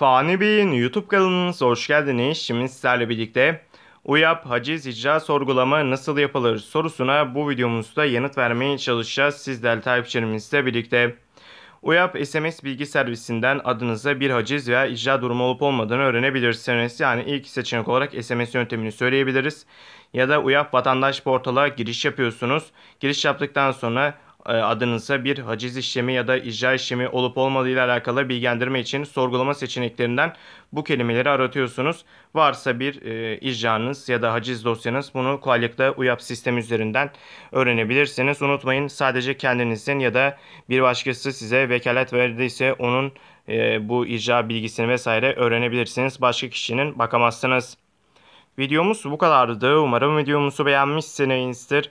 Fani Bey'in YouTube kanalınıza hoş geldiniz. Şimdi sizlerle birlikte UYAP haciz icra sorgulama nasıl yapılır sorusuna bu videomuzda yanıt vermeye çalışacağız. Sizler takipçilerimizle birlikte. UYAP SMS bilgi servisinden adınıza bir haciz veya icra durumu olup olmadığını öğrenebilirsiniz. Yani ilk seçenek olarak SMS yöntemini söyleyebiliriz. Ya da UYAP vatandaş portala giriş yapıyorsunuz. Giriş yaptıktan sonra e, adınıza bir haciz işlemi ya da icra işlemi olup olmadığı ile alakalı bilgilendirme için sorgulama seçeneklerinden bu kelimeleri aratıyorsunuz. Varsa bir e, icranız ya da haciz dosyanız bunu kolaylıkla UYAP sistemi üzerinden öğrenebilirsiniz. Unutmayın sadece kendinizin ya da bir başkası size vekalet verdiyse onun e, bu icra bilgisini vesaire öğrenebilirsiniz. Başka kişinin bakamazsınız. Videomuz bu kadardı. Umarım videomuzu beğenmişsinizdir.